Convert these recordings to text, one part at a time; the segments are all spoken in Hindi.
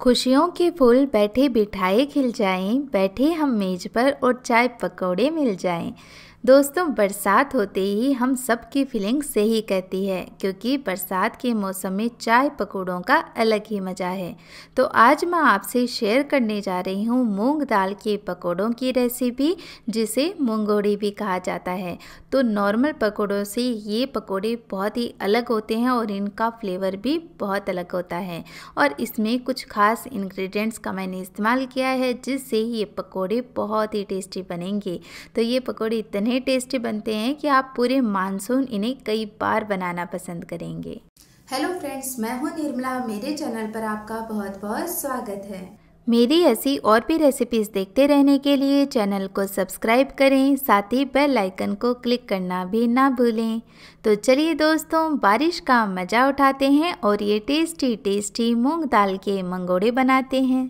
खुशियों के फूल बैठे बिठाए खिल जाएं बैठे हम मेज पर और चाय पकौड़े मिल जाएं दोस्तों बरसात होते ही हम सब की फीलिंग सही कहती है क्योंकि बरसात के मौसम में चाय पकौड़ों का अलग ही मज़ा है तो आज मैं आपसे शेयर करने जा रही हूँ मूंग दाल के पकौड़ों की रेसिपी जिसे मूंगोड़ी भी कहा जाता है तो नॉर्मल पकौड़ों से ये पकौड़े बहुत ही अलग होते हैं और इनका फ्लेवर भी बहुत अलग होता है और इसमें कुछ खास इन्ग्रीडियंट्स का मैंने इस्तेमाल किया है जिससे ये पकौड़े बहुत ही टेस्टी बनेंगे तो ये पकौड़े इतने इतने टेस्टी बनते हैं कि आप पूरे मानसून इन्हें कई बार बनाना पसंद करेंगे हेलो फ्रेंड्स मैं हूं निर्मला मेरे चैनल पर आपका बहुत बहुत स्वागत है मेरी ऐसी और भी रेसिपीज़ देखते रहने के लिए चैनल को सब्सक्राइब करें साथ ही बेल आइकन को क्लिक करना भी ना भूलें तो चलिए दोस्तों बारिश का मज़ा उठाते हैं और ये टेस्टी टेस्टी मूंग दाल के मंगोड़े बनाते हैं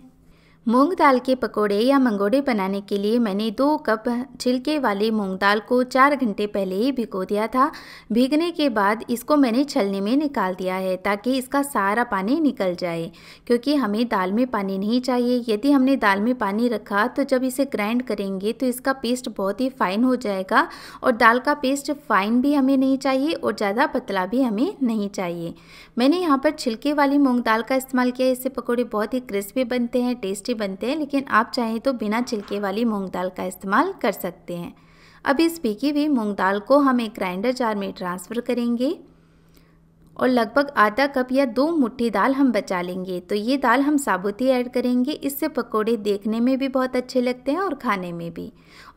मूंग दाल के पकोड़े या मंगोड़े बनाने के लिए मैंने दो कप छिलके वाले मूंग दाल को चार घंटे पहले ही भिगो दिया था भीगने के बाद इसको मैंने छलने में निकाल दिया है ताकि इसका सारा पानी निकल जाए क्योंकि हमें दाल में पानी नहीं चाहिए यदि हमने दाल में पानी रखा तो जब इसे ग्राइंड करेंगे तो इसका पेस्ट बहुत ही फाइन हो जाएगा और दाल का पेस्ट फाइन भी हमें नहीं चाहिए और ज़्यादा पतला भी हमें नहीं चाहिए मैंने यहाँ पर छिलके वाली मूँग दाल का इस्तेमाल किया इससे पकौड़े बहुत ही क्रिस्पी बनते हैं टेस्टी बनते हैं लेकिन आप चाहें तो बिना छिलके वाली मूंग दाल का इस्तेमाल कर सकते हैं अब इस पीकी हुई मूंग दाल को हम एक ग्राइंडर जार में ट्रांसफ़र करेंगे और लगभग आधा कप या दो मुट्ठी दाल हम बचा लेंगे तो ये दाल हम साबुत ही ऐड करेंगे इससे पकोड़े देखने में भी बहुत अच्छे लगते हैं और खाने में भी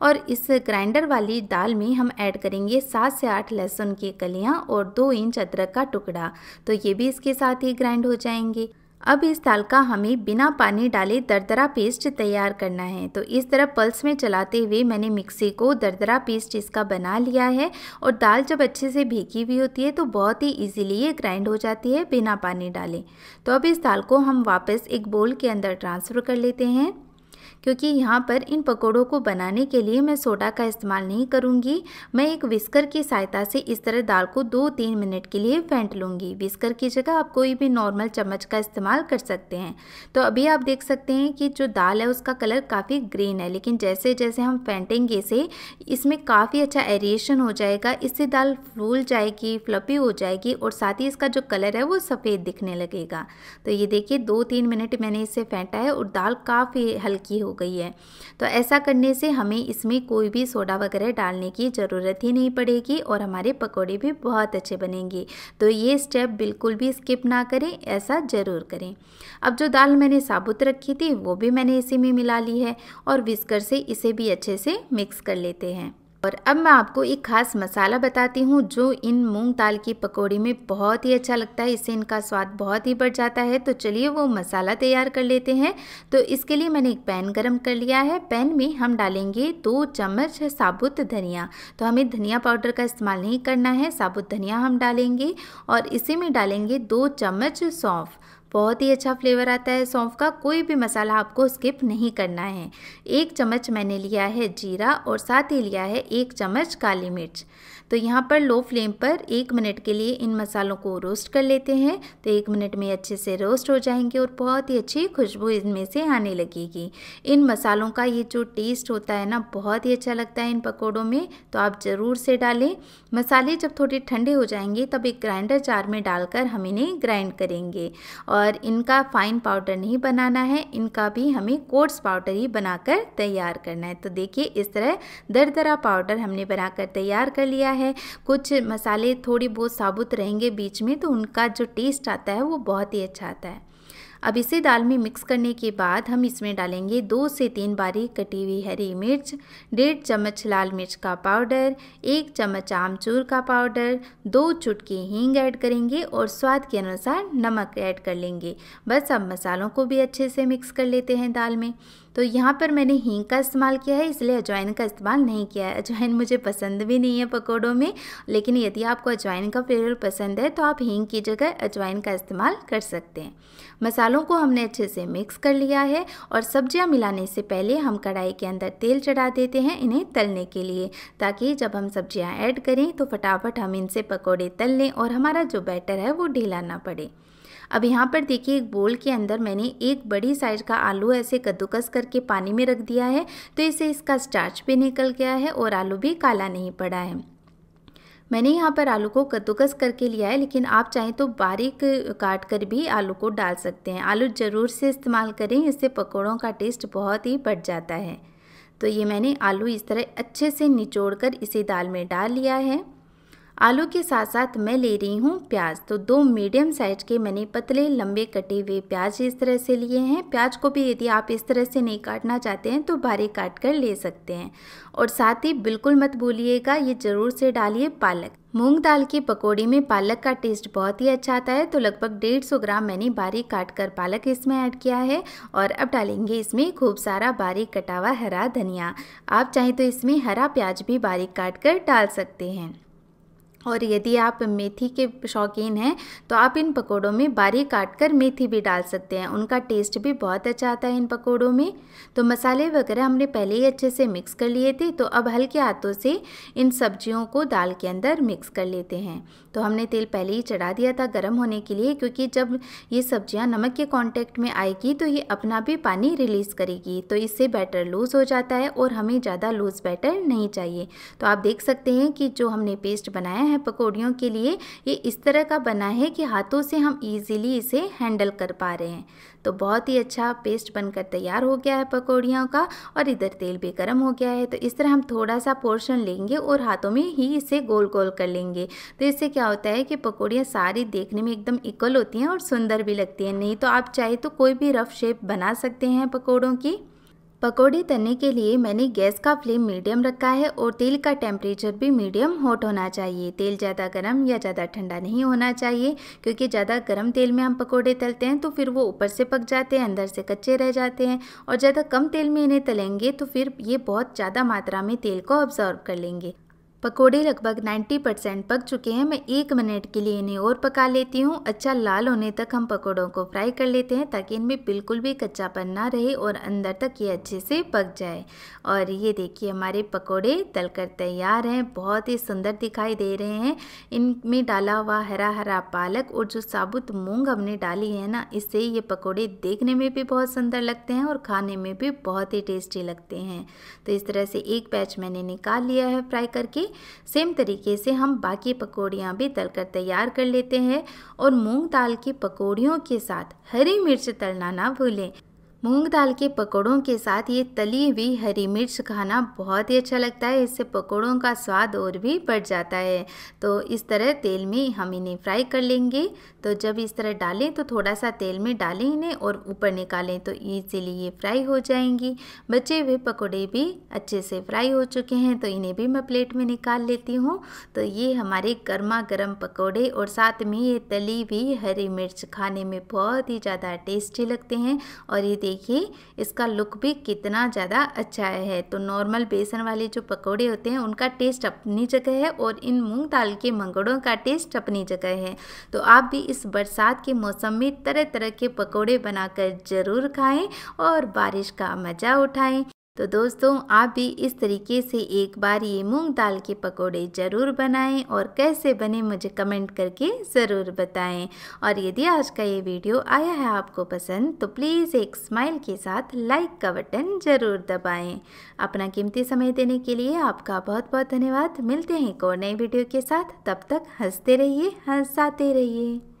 और इस ग्राइंडर वाली दाल में हम ऐड करेंगे सात से आठ लहसुन की कलियाँ और दो इंच अदरक का टुकड़ा तो ये भी इसके साथ ही ग्राइंड हो जाएंगे अब इस दाल का हमें बिना पानी डाले दरदरा पेस्ट तैयार करना है तो इस तरह पल्स में चलाते हुए मैंने मिक्सी को दरदरा पेस्ट इसका बना लिया है और दाल जब अच्छे से भीगी हुई होती है तो बहुत ही इजीली ये ग्राइंड हो जाती है बिना पानी डाले तो अब इस दाल को हम वापस एक बोल के अंदर ट्रांसफ़र कर लेते हैं क्योंकि यहाँ पर इन पकौड़ों को बनाने के लिए मैं सोडा का इस्तेमाल नहीं करूँगी मैं एक विस्कर की सहायता से इस तरह दाल को दो तीन मिनट के लिए फेंट लूँगी विस्कर की जगह आप कोई भी नॉर्मल चम्मच का इस्तेमाल कर सकते हैं तो अभी आप देख सकते हैं कि जो दाल है उसका कलर काफ़ी ग्रीन है लेकिन जैसे जैसे हम फेंटेंगे इसे इसमें काफ़ी अच्छा एरिएशन हो जाएगा इससे दाल फूल जाएगी फ्लपी हो जाएगी और साथ ही इसका जो कलर है वो सफ़ेद दिखने लगेगा तो ये देखिए दो तीन मिनट मैंने इसे फेंटा है और दाल काफ़ी हल्की की हो गई है तो ऐसा करने से हमें इसमें कोई भी सोडा वगैरह डालने की ज़रूरत ही नहीं पड़ेगी और हमारे पकौड़े भी बहुत अच्छे बनेंगे तो ये स्टेप बिल्कुल भी स्किप ना करें ऐसा ज़रूर करें अब जो दाल मैंने साबुत रखी थी वो भी मैंने इसी में मिला ली है और विस्कर से इसे भी अच्छे से मिक्स कर लेते हैं और अब मैं आपको एक खास मसाला बताती हूँ जो इन मूंग दाल की पकौड़ी में बहुत ही अच्छा लगता है इससे इनका स्वाद बहुत ही बढ़ जाता है तो चलिए वो मसाला तैयार कर लेते हैं तो इसके लिए मैंने एक पैन गरम कर लिया है पैन में हम डालेंगे दो चम्मच साबुत धनिया तो हमें धनिया पाउडर का इस्तेमाल नहीं करना है साबुत धनिया हम डालेंगे और इसी में डालेंगे दो चम्मच सौंफ बहुत ही अच्छा फ्लेवर आता है सौंफ का कोई भी मसाला आपको स्किप नहीं करना है एक चम्मच मैंने लिया है जीरा और साथ ही लिया है एक चम्मच काली मिर्च तो यहाँ पर लो फ्लेम पर एक मिनट के लिए इन मसालों को रोस्ट कर लेते हैं तो एक मिनट में अच्छे से रोस्ट हो जाएंगे और बहुत ही अच्छी खुशबू इनमें से आने लगेगी इन मसालों का ये जो टेस्ट होता है ना बहुत ही अच्छा लगता है इन पकौड़ों में तो आप ज़रूर से डालें मसाले जब थोड़े ठंडे हो जाएंगे तब एक ग्राइंडर जार में डालकर हम इन्हें ग्राइंड करेंगे और इनका फाइन पाउडर नहीं बनाना है इनका भी हमें कोर्स पाउडर ही बनाकर तैयार करना है तो देखिए इस तरह दरा पाउडर हमने बनाकर तैयार कर लिया है है कुछ मसाले थोड़ी बहुत साबुत रहेंगे बीच में तो उनका जो टेस्ट आता है वो बहुत ही अच्छा आता है अब इसे दाल में मिक्स करने के बाद हम इसमें डालेंगे दो से तीन बारी कटी हुई हरी मिर्च डेढ़ चम्मच लाल मिर्च का पाउडर एक चम्मच आमचूर का पाउडर दो चुटकी हींग ऐड करेंगे और स्वाद के अनुसार नमक ऐड कर लेंगे बस अब मसालों को भी अच्छे से मिक्स कर लेते हैं दाल में तो यहाँ पर मैंने हींग का इस्तेमाल किया है इसलिए अजवाइन का इस्तेमाल नहीं किया है अजवाइन मुझे पसंद भी नहीं है पकौड़ों में लेकिन यदि आपको अजवाइन का फ्लेवर पसंद है तो आप हींग की जगह अजवाइन का इस्तेमाल कर सकते हैं मसालों को हमने अच्छे से मिक्स कर लिया है और सब्जियाँ मिलाने से पहले हम कढ़ाई के अंदर तेल चढ़ा देते हैं इन्हें तलने के लिए ताकि जब हम सब्जियाँ ऐड करें तो फटाफट हम इनसे पकौड़े तल लें और हमारा जो बैटर है वो ढीला ना पड़े अब यहाँ पर देखिए एक बोल के अंदर मैंने एक बड़ी साइज का आलू ऐसे कद्दूकस करके पानी में रख दिया है तो इसे इसका स्टार्च भी निकल गया है और आलू भी काला नहीं पड़ा है मैंने यहाँ पर आलू को कद्दूकस करके लिया है लेकिन आप चाहें तो बारीक काट कर भी आलू को डाल सकते हैं आलू ज़रूर से इस्तेमाल करें इससे पकौड़ों का टेस्ट बहुत ही बढ़ जाता है तो ये मैंने आलू इस तरह अच्छे से निचोड़ कर इसे दाल में डाल लिया है आलू के साथ साथ मैं ले रही हूँ प्याज तो दो मीडियम साइज के मैंने पतले लंबे कटे हुए प्याज इस तरह से लिए हैं प्याज को भी यदि आप इस तरह से नहीं काटना चाहते हैं तो बारीक काट कर ले सकते हैं और साथ ही बिल्कुल मत भूलिएगा ये ज़रूर से डालिए पालक मूंग दाल की पकौड़ी में पालक का टेस्ट बहुत ही अच्छा आता है तो लगभग 150 ग्राम मैंने बारीक काट कर पालक इसमें ऐड किया है और अब डालेंगे इसमें खूब सारा बारीक कटा हुआ हरा धनिया आप चाहें तो इसमें हरा प्याज भी बारीक काट कर डाल सकते हैं और यदि आप मेथी के शौकीन हैं तो आप इन पकोड़ों में बारीक काट कर मेथी भी डाल सकते हैं उनका टेस्ट भी बहुत अच्छा आता है इन पकोड़ों में तो मसाले वगैरह हमने पहले ही अच्छे से मिक्स कर लिए थे तो अब हल्के हाथों से इन सब्जियों को दाल के अंदर मिक्स कर लेते हैं तो हमने तेल पहले ही चढ़ा दिया था गर्म होने के लिए क्योंकि जब ये सब्जियाँ नमक के कॉन्टेक्ट में आएगी तो ये अपना भी पानी रिलीज़ करेगी तो इससे बैटर लूज़ हो जाता है और हमें ज़्यादा लूज़ बैटर नहीं चाहिए तो आप देख सकते हैं कि जो हमने पेस्ट बनाया है है पकौड़ियों के लिए ये इस तरह का बना है कि हाथों से हम इजीली इसे हैंडल कर पा रहे हैं तो बहुत ही अच्छा पेस्ट बनकर तैयार हो गया है पकौड़ियों का और इधर तेल भी गर्म हो गया है तो इस तरह हम थोड़ा सा पोर्शन लेंगे और हाथों में ही इसे गोल गोल कर लेंगे तो इससे क्या होता है कि पकौड़ियाँ सारी देखने में एकदम इक्वल होती हैं और सुंदर भी लगती हैं नहीं तो आप चाहे तो कोई भी रफ शेप बना सकते हैं पकौड़ों की पकोड़े तलने के लिए मैंने गैस का फ्लेम मीडियम रखा है और तेल का टेम्परेचर भी मीडियम हॉट होना चाहिए तेल ज़्यादा गर्म या ज़्यादा ठंडा नहीं होना चाहिए क्योंकि ज़्यादा गर्म तेल में हम पकोड़े तलते हैं तो फिर वो ऊपर से पक जाते हैं अंदर से कच्चे रह जाते हैं और ज़्यादा कम तेल में इन्हें तलेंगे तो फिर ये बहुत ज़्यादा मात्रा में तेल को ऑब्जॉर्व कर लेंगे पकोड़े लगभग 90 परसेंट पक चुके हैं मैं एक मिनट के लिए इन्हें और पका लेती हूँ अच्छा लाल होने तक हम पकोड़ों को फ्राई कर लेते हैं ताकि इनमें बिल्कुल भी कच्चापन ना रहे और अंदर तक ये अच्छे से पक जाए और ये देखिए हमारे पकोड़े तलकर तैयार हैं बहुत ही सुंदर दिखाई दे रहे हैं इनमें डाला हुआ हरा हरा पालक और जो साबुत मूँग हमने डाली है ना इससे ये पकौड़े देखने में भी बहुत सुंदर लगते हैं और खाने में भी बहुत ही टेस्टी लगते हैं तो इस तरह से एक पैच मैंने निकाल लिया है फ्राई करके सेम तरीके से हम बाकी पकौड़ियाँ भी तलकर तैयार कर लेते हैं और मूंग दाल की पकौड़ियों के साथ हरी मिर्च तलना ना भूलें मूंग दाल के पकौड़ों के साथ ये तली हुई हरी मिर्च खाना बहुत ही अच्छा लगता है इससे पकौड़ों का स्वाद और भी बढ़ जाता है तो इस तरह तेल में हम इन्हें फ्राई कर लेंगे तो जब इस तरह डालें तो थोड़ा सा तेल में डालें इन्हें और ऊपर निकालें तो ईजिली ये फ्राई हो जाएंगी बचे हुए पकौड़े भी अच्छे से फ्राई हो चुके हैं तो इन्हें भी मैं प्लेट में निकाल लेती हूँ तो ये हमारे गर्मा गर्म पकौड़े और साथ में ये तली हुई हरी मिर्च खाने में बहुत ही ज़्यादा टेस्टी लगते हैं और ये देखिए इसका लुक भी कितना ज़्यादा अच्छा है तो नॉर्मल बेसन वाले जो पकौड़े होते हैं उनका टेस्ट अपनी जगह है और इन मूंग दाल के मंगड़ों का टेस्ट अपनी जगह है तो आप भी इस बरसात के मौसम में तरह तरह के पकौड़े बनाकर ज़रूर खाएं और बारिश का मज़ा उठाएँ तो दोस्तों आप भी इस तरीके से एक बार ये मूंग दाल के पकोड़े ज़रूर बनाएं और कैसे बने मुझे कमेंट करके ज़रूर बताएं और यदि आज का ये वीडियो आया है आपको पसंद तो प्लीज़ एक स्माइल के साथ लाइक का बटन ज़रूर दबाएं अपना कीमती समय देने के लिए आपका बहुत बहुत धन्यवाद मिलते हैं एक और नए वीडियो के साथ तब तक हंसते रहिए हंसाते रहिए